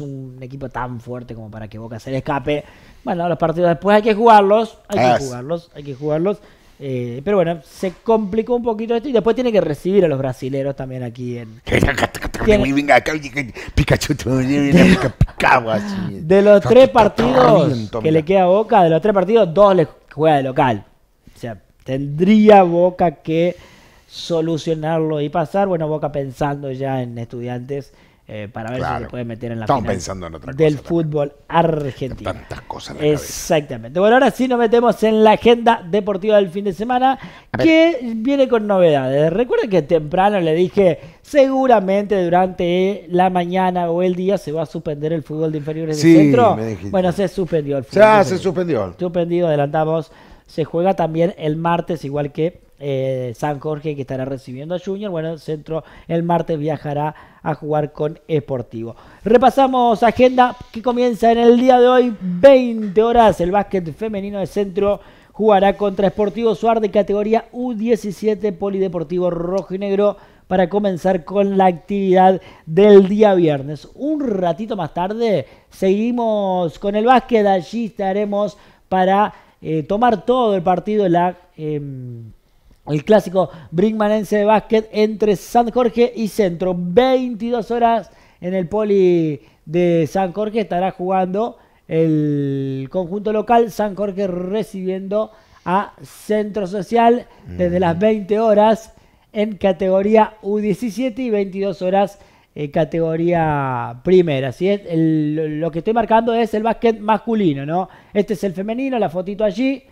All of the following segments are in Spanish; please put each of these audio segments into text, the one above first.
un equipo tan fuerte como para que Boca se le escape. Bueno, los partidos después hay que jugarlos, hay que jugarlos, hay que jugarlos. Eh, pero bueno, se complicó un poquito esto y después tiene que recibir a los brasileros también aquí en. de los tres partidos que le queda a Boca, de los tres partidos, dos le juega de local. O sea, tendría Boca que solucionarlo y pasar. Bueno, Boca pensando ya en estudiantes eh, para ver si se puede meter en la del fútbol argentino. Tantas cosas. Exactamente. Bueno, ahora sí nos metemos en la agenda deportiva del fin de semana que viene con novedades. Recuerden que temprano le dije seguramente durante la mañana o el día se va a suspender el fútbol de inferiores sí, centro. bueno, se suspendió el fútbol. Ya, se suspendió. Suspendido, adelantamos. Se juega también el martes, igual que eh, San Jorge que estará recibiendo a Junior. Bueno, el Centro el martes viajará a jugar con Esportivo. Repasamos agenda que comienza en el día de hoy, 20 horas. El básquet femenino de Centro jugará contra Esportivo Suar de categoría U17 Polideportivo Rojo y Negro para comenzar con la actividad del día viernes. Un ratito más tarde seguimos con el básquet, allí estaremos para eh, tomar todo el partido, la... Em, el clásico brinkmanense de básquet entre San Jorge y Centro. 22 horas en el poli de San Jorge estará jugando el conjunto local. San Jorge recibiendo a Centro Social desde las 20 mm. horas en categoría U17 y 22 horas en categoría primera. lo que estoy marcando es el básquet masculino, ¿no? Este es el femenino, la fotito allí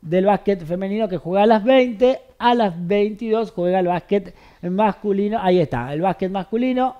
del básquet femenino que juega a las 20, a las 22 juega el básquet masculino, ahí está, el básquet masculino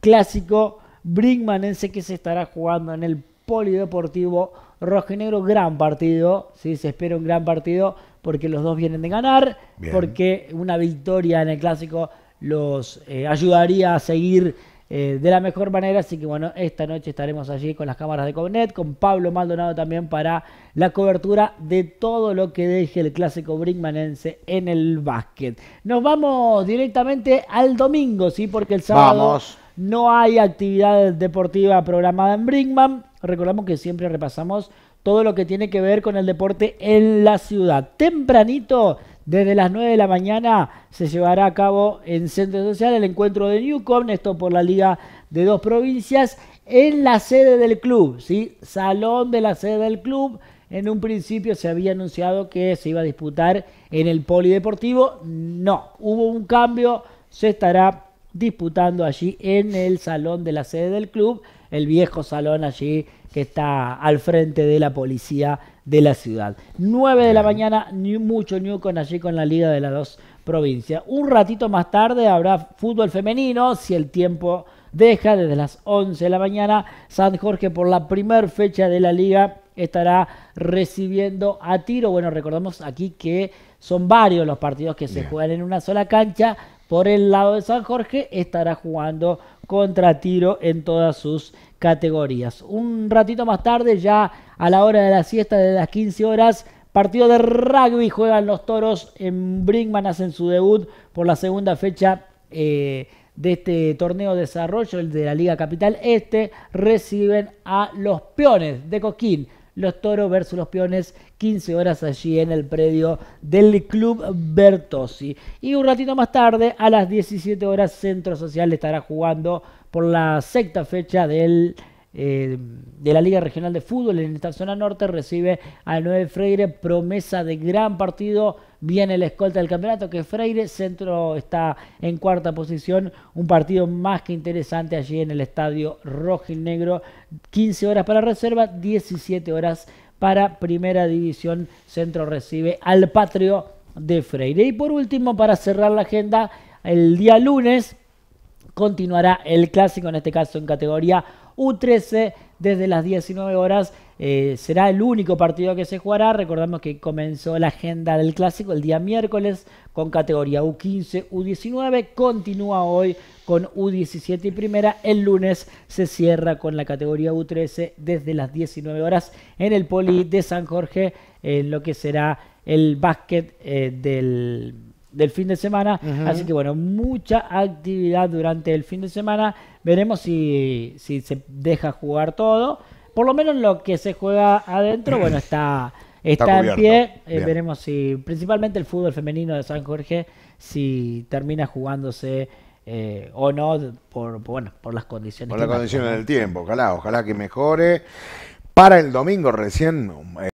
clásico brinkmanense que se estará jugando en el Polideportivo negro, gran partido, ¿sí? se espera un gran partido porque los dos vienen de ganar, porque una victoria en el clásico los eh, ayudaría a seguir eh, de la mejor manera. Así que bueno, esta noche estaremos allí con las cámaras de Cobnet, con Pablo Maldonado también para la cobertura de todo lo que deje el clásico brinkmanense en el básquet. Nos vamos directamente al domingo, ¿sí? Porque el sábado no hay actividad deportiva programada en Brinkman. Recordamos que siempre repasamos todo lo que tiene que ver con el deporte en la ciudad. Tempranito desde las 9 de la mañana se llevará a cabo en Centro Social el encuentro de Newcom, esto por la Liga de dos provincias, en la sede del club, ¿sí? Salón de la sede del club. En un principio se había anunciado que se iba a disputar en el Polideportivo. No, hubo un cambio, se estará disputando allí en el salón de la sede del club, el viejo salón allí que está al frente de la policía de la ciudad. 9 de la mañana, ni mucho ni con allí con la Liga de las dos provincias. Un ratito más tarde habrá fútbol femenino, si el tiempo deja, desde las 11 de la mañana. San Jorge por la primera fecha de la liga estará recibiendo a tiro. Bueno, recordamos aquí que son varios los partidos que se juegan en una sola cancha por el lado de San Jorge estará jugando contra tiro en todas sus categorías. Un ratito más tarde, ya a la hora de la siesta de las 15 horas, partido de rugby juegan los toros en Brinkman, hacen su debut por la segunda fecha. Eh, de este torneo de desarrollo, el de la Liga Capital Este, reciben a los peones de Coquín los toros versus los peones, 15 horas allí en el predio del Club Bertossi. Y un ratito más tarde, a las 17 horas, Centro Social estará jugando por la sexta fecha del eh, de la Liga Regional de Fútbol en esta zona norte recibe al 9 Freire, promesa de gran partido, viene el escolta del campeonato que Freire, centro está en cuarta posición, un partido más que interesante allí en el estadio Rojo y Negro 15 horas para reserva, 17 horas para primera división, centro recibe al patrio de Freire. Y por último, para cerrar la agenda, el día lunes continuará el clásico, en este caso en categoría U13 desde las 19 horas. Eh, será el único partido que se jugará. Recordamos que comenzó la agenda del clásico el día miércoles con categoría U15, U19. Continúa hoy con U17 y primera. El lunes se cierra con la categoría U13 desde las 19 horas en el Poli de San Jorge, en lo que será el básquet eh, del del fin de semana. Así que bueno, mucha actividad durante el fin de semana. Veremos si, si se deja jugar todo. Por lo menos lo que se juega adentro, bueno, está, está, en pie. Eh, veremos si, principalmente el fútbol femenino de San Jorge, si termina jugándose eh, o no por, bueno, por las condiciones. Por las condiciones del tiempo, ojalá, ojalá que mejore. Para el domingo recién... Eh,